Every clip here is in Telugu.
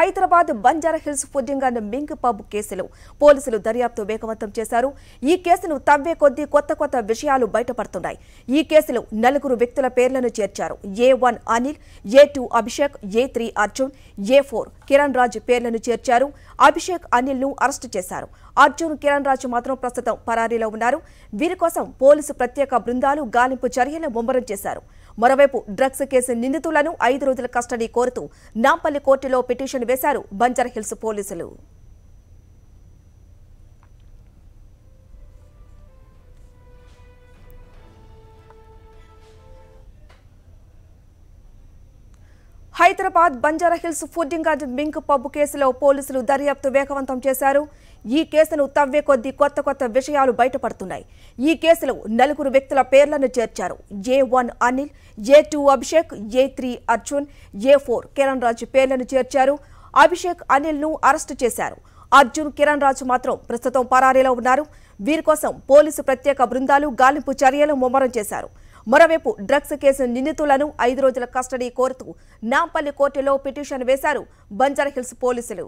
Hyderabad Banjara Hills pudding and mink pub కేసులు పోలీసులు దర్యాప్తు వేగవంతం చేశారు ఈ కేసును తవ్వే కొద్దీ కొత్త కొత్త విషయాలు బయటపడుతున్నాయి ఈ కేసులో నలుగురు వ్యక్తుల పేర్లను చేర్చారు A one Anil A two Abhishek A three Arjun A four Kiran Raj పేర్లను చేర్చారు అభిషేక్ అనిల్ ను అరెస్టు చేశారు అర్జున్ కిరణ్ రాజ్ మాత్రం ప్రస్తుతం పరారీలో ఉన్నారు వీరి కోసం పోలీసు ప్రత్యేక బృందాలు గాలింపు చర్యలు ముమ్మరం చేశారు మరోవైపు డ్రగ్స్ కేసు నిందితులను ఐదు రోజుల కస్టడీ కోరుతూ నాంపల్లి కోర్టులో పిటిషన్ వేశారు హిల్స్ పోలీసులు Hyderabad Banjara Hills and mink pub కేసులో పోలీసులు దర్యాప్తు వేగవంతం చేశారు ఈ కేసును తవ్వే కొద్దీ కొత్త కొత్త విషయాలు బయటపడుతున్నాయి ఈ కేసులో నలుగురు వ్యక్తుల పేర్లను చేర్చారు A one Anil A two Abhishek A three Arjun A four Kiran Raju పేర్లను చేర్చారు అభిషేక్ అనిల్ను అరెస్టు చేశారు అర్జున్ కిరణ్ రాజు మాత్రం ప్రస్తుతం పరారీలో ఉన్నారు వీరి కోసం పోలీసు ప్రత్యేక బృందాలు గాలింపు చర్యలు ముమ్మరం చేశారు మరోవైపు డ్రగ్స్ కేసు నిందితులను ఐదు రోజుల కస్టడీ కోరుతూ నాంపల్లి కోర్టులో పిటిషన్ వేశారు బంజారాహిల్స్ పోలీసులు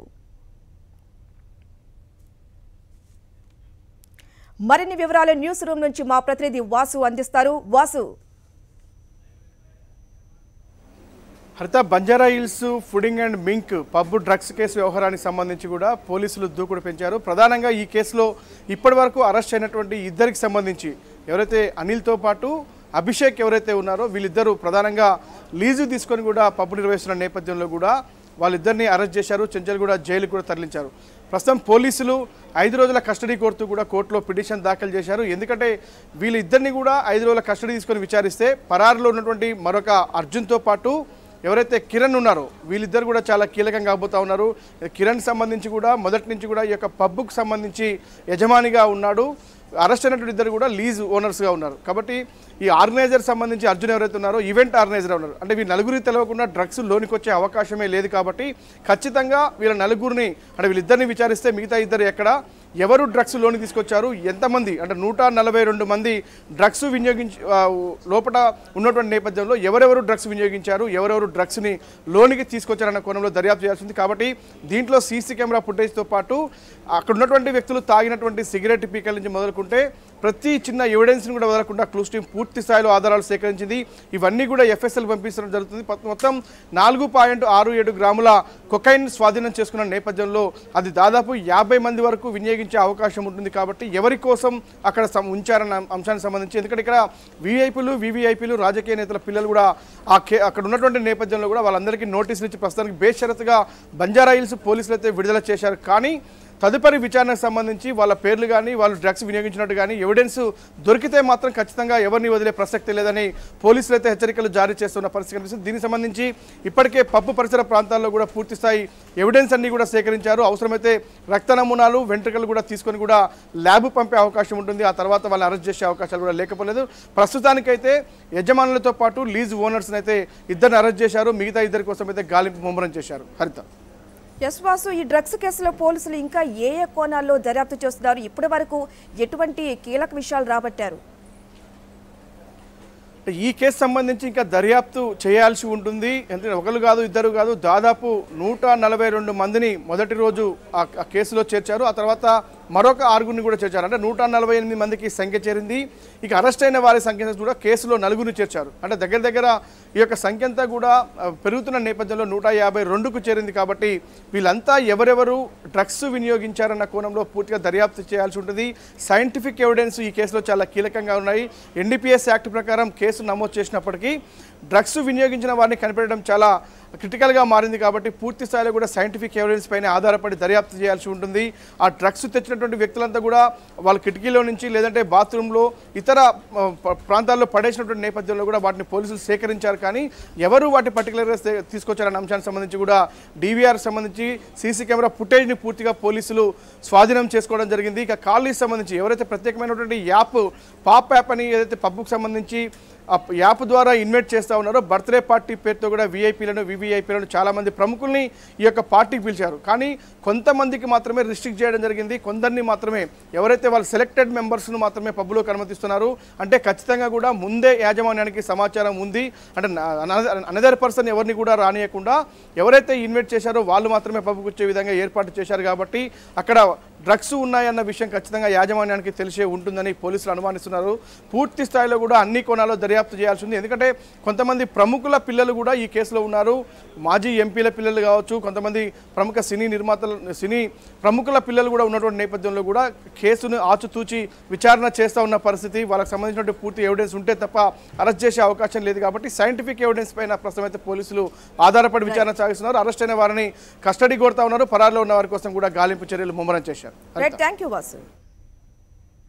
మరిన్ని వివరాలు న్యూస్ రూమ్ నుంచి మా ప్రతినిధి వాసు అందిస్తారు Vasu Haritha Banjara Hills pudding and mink pub drugs case వ్యవహారానికి సంబంధించి కూడా పోలీసులు దూకుడు పెంచారు ప్రధానంగా ఈ కేసులో ఇప్పటి వరకు అరెస్ట్ అయినటువంటి ఇద్దరికి సంబంధించి ఎవరైతే అనిల్తో పాటు అభిషేక్ ఎవరైతే ఉన్నారో వీళ్ళిద్దరూ ప్రధానంగా లీజు తీసుకొని కూడా పబ్బు నిర్వహిస్తున్న నేపథ్యంలో కూడా వాళ్ళిద్దరిని అరెస్ట్ చేశారు చెంచల్గూడ జైలు కూడా తరలించారు ప్రస్తుతం పోలీసులు ఐదు రోజుల కస్టడీ కోరుతూ కూడా కోర్టులో పిటిషన్ దాఖలు చేశారు ఎందుకంటే వీళ్ళిద్దరిని కూడా ఐదు రోజుల కస్టడీ తీసుకొని విచారిస్తే పరారులో ఉన్నటువంటి మరొక అర్జున్తో పాటు ఎవరైతే కిరణ్ ఉన్నారో వీళ్ళిద్దరు కూడా చాలా కీలకంగా అవ్వబోతూ ఉన్నారు కిరణ్ సంబంధించి కూడా మొదటి నుంచి కూడా ఈ యొక్క పబ్బుకు సంబంధించి యజమానిగా ఉన్నాడు అరెస్ట్ అయినటువంటి ఇద్దరు కూడా లీజ్ ఓనర్స్గా ఉన్నారు కాబట్టి ఈ ఆర్గనైజర్ సంబంధించి అర్జున్ ఎవరైతే ఉన్నారో ఈవెంట్ ఆర్గనైజర్ ఉన్నారు అంటే వీళ్ళు నలుగురికి తెలియకుండా డ్రగ్స్ లోనికి వచ్చే అవకాశమే లేదు కాబట్టి ఖచ్చితంగా వీళ్ళ నలుగురిని అంటే వీళ్ళిద్దరిని విచారిస్తే మిగతా ఇద్దరు ఎక్కడ ఎవరు డ్రగ్స్ లోని తీసుకొచ్చారు ఎంతమంది అంటే నూట నలభై రెండు మంది డ్రగ్స్ వినియోగించి లోపల ఉన్నటువంటి నేపథ్యంలో ఎవరెవరు డ్రగ్స్ వినియోగించారు ఎవరెవరు డ్రగ్స్ని లోనికి తీసుకొచ్చారన్న కోణంలో దర్యాప్తు చేయాల్సింది కాబట్టి దీంట్లో సీసీ కెమెరా ఫుటేజ్తో పాటు అక్కడ ఉన్నటువంటి వ్యక్తులు తాగినటువంటి సిగరెట్ పీకల నుంచి మొదలుకుంటే ప్రతి చిన్న ఎవిడెన్స్ని కూడా వదలకుండా క్లూస్ టీం పూర్తి స్థాయిలో ఆధారాలు సేకరించింది ఇవన్నీ కూడా ఎఫ్ఎస్ఎల్ పంపించడం జరుగుతుంది మొత్తం నాలుగు పాయింట్ ఆరు ఏడు గ్రాముల కొకైన్ స్వాధీనం చేసుకున్న నేపథ్యంలో అది దాదాపు యాభై మంది వరకు వినియోగించే అవకాశం ఉంటుంది కాబట్టి ఎవరి కోసం అక్కడ ఉంచారన్న అంశానికి సంబంధించి ఎందుకంటే ఇక్కడ వీఐపీలు వివిఐపీలు రాజకీయ నేతల పిల్లలు కూడా ఆ అక్కడ ఉన్నటువంటి నేపథ్యంలో కూడా వాళ్ళందరికీ నోటీసులు ఇచ్చి ప్రస్తుతానికి బేషరతుగా బంజారా హిల్స్ పోలీసులు అయితే విడుదల చేశారు కానీ తదుపరి విచారణకు సంబంధించి వాళ్ళ పేర్లు కానీ వాళ్ళు డ్రగ్స్ వినియోగించినట్టు కానీ ఎవిడెన్స్ దొరికితే మాత్రం ఖచ్చితంగా ఎవరిని వదిలే ప్రసక్తి లేదని పోలీసులు అయితే హెచ్చరికలు జారీ చేస్తున్న పరిస్థితి కనిపిస్తుంది దీనికి సంబంధించి ఇప్పటికే పప్పు పరిసర ప్రాంతాల్లో కూడా పూర్తిస్థాయి ఎవిడెన్స్ అన్నీ కూడా సేకరించారు అవసరమైతే రక్త నమూనాలు వెంట్రుకలు కూడా తీసుకొని కూడా ల్యాబ్ పంపే అవకాశం ఉంటుంది ఆ తర్వాత వాళ్ళు అరెస్ట్ చేసే అవకాశాలు కూడా లేకపోలేదు ప్రస్తుతానికైతే యజమానులతో పాటు లీజ్ ఓనర్స్ని అయితే ఇద్దరిని అరెస్ట్ చేశారు మిగతా ఇద్దరి కోసం అయితే గాలింపు ముమ్మరం చేశారు హరిత యశ్వాసు ఈ డ్రగ్స్ కేసులో పోలీసులు ఇంకా ఏ ఏ కోణాల్లో దర్యాప్తు చేస్తున్నారు ఇప్పటి వరకు ఎటువంటి కీలక విషయాలు రాబట్టారు ఈ కేసు సంబంధించి ఇంకా దర్యాప్తు చేయాల్సి ఉంటుంది ఎందుకంటే ఒకరు కాదు ఇద్దరు కాదు దాదాపు నూట నలభై రెండు మందిని మొదటి రోజు ఆ కేసులో చేర్చారు ఆ తర్వాత మరొక ఆరుగురిని కూడా చేర్చారు అంటే నూట నలభై ఎనిమిది మందికి సంఖ్య చేరింది ఇక అరెస్ట్ అయిన వారి సంఖ్య కూడా కేసులో నలుగురిని చేర్చారు అంటే దగ్గర దగ్గర ఈ యొక్క సంఖ్య అంతా కూడా పెరుగుతున్న నేపథ్యంలో నూట యాభై రెండుకు చేరింది కాబట్టి వీళ్ళంతా ఎవరెవరు డ్రగ్స్ వినియోగించారన్న కోణంలో పూర్తిగా దర్యాప్తు చేయాల్సి ఉంటుంది సైంటిఫిక్ ఎవిడెన్స్ ఈ కేసులో చాలా కీలకంగా ఉన్నాయి ఎన్డీపీఎస్ యాక్ట్ ప్రకారం కేసు నమోదు చేసినప్పటికీ డ్రగ్స్ వినియోగించిన వారిని కనిపెట్టడం చాలా క్రిటికల్గా మారింది కాబట్టి పూర్తి స్థాయిలో కూడా సైంటిఫిక్ ఎవిడెన్స్ పైన ఆధారపడి దర్యాప్తు చేయాల్సి ఉంటుంది ఆ డ్రగ్స్ తెచ్చినటువంటి ఉన్నటువంటి వ్యక్తులంతా కూడా వాళ్ళ కిటికీలో నుంచి లేదంటే బాత్రూంలో ఇతర ప్రాంతాల్లో పడేసినటువంటి నేపథ్యంలో కూడా వాటిని పోలీసులు సేకరించారు కానీ ఎవరు వాటి పర్టికులర్గా తీసుకొచ్చారన్న అంశానికి సంబంధించి కూడా డీవీఆర్ సంబంధించి సీసీ కెమెరా ఫుటేజ్ని పూర్తిగా పోలీసులు స్వాధీనం చేసుకోవడం జరిగింది ఇక ఖాళీకి సంబంధించి ఎవరైతే ప్రత్యేకమైనటువంటి యాప్ పాప్ యాప్ అని ఏదైతే పబ్కు సంబంధించి యాప్ ద్వారా ఇన్వైట్ చేస్తూ ఉన్నారో బర్త్డే పార్టీ పేరుతో కూడా వీఐపీలను వివిఐపీలను చాలామంది ప్రముఖుల్ని ఈ యొక్క పార్టీకి పిలిచారు కానీ కొంతమందికి మాత్రమే రిస్ట్రిక్ట్ చేయడం జరిగింది కొందరిని మాత్రమే ఎవరైతే వాళ్ళు సెలెక్టెడ్ మెంబర్స్ను మాత్రమే పబ్బులోకి అనుమతిస్తున్నారు అంటే ఖచ్చితంగా కూడా ముందే యాజమాన్యానికి సమాచారం ఉంది అంటే అనదర్ పర్సన్ ఎవరిని కూడా రానియకుండా ఎవరైతే ఇన్వైట్ చేశారో వాళ్ళు మాత్రమే పబ్బుకు వచ్చే విధంగా ఏర్పాటు చేశారు కాబట్టి అక్కడ డ్రగ్స్ ఉన్నాయన్న విషయం ఖచ్చితంగా యాజమాన్యానికి తెలిసే ఉంటుందని పోలీసులు అనుమానిస్తున్నారు పూర్తి స్థాయిలో కూడా అన్ని కోణాల్లో దర్యాప్తు చేయాల్సి ఉంది ఎందుకంటే కొంతమంది ప్రముఖుల పిల్లలు కూడా ఈ కేసులో ఉన్నారు మాజీ ఎంపీల పిల్లలు కావచ్చు కొంతమంది ప్రముఖ సినీ నిర్మాతల సినీ ప్రముఖుల పిల్లలు కూడా ఉన్నటువంటి నేపథ్యంలో కూడా కేసును ఆచుతూచి విచారణ చేస్తూ ఉన్న పరిస్థితి వాళ్ళకి సంబంధించినటువంటి పూర్తి ఎవిడెన్స్ ఉంటే తప్ప అరెస్ట్ చేసే అవకాశం లేదు కాబట్టి సైంటిఫిక్ ఎవిడెన్స్ పైన ప్రస్తుతం అయితే పోలీసులు ఆధారపడి విచారణ సాగిస్తున్నారు అరెస్ట్ అయిన వారిని కస్టడీ కోరుతా ఉన్నారు పరారులో ఉన్న వారి కోసం కూడా గాలింపు చర్యలు ముమ్మరం చేశారు Right, thank you, Vasu.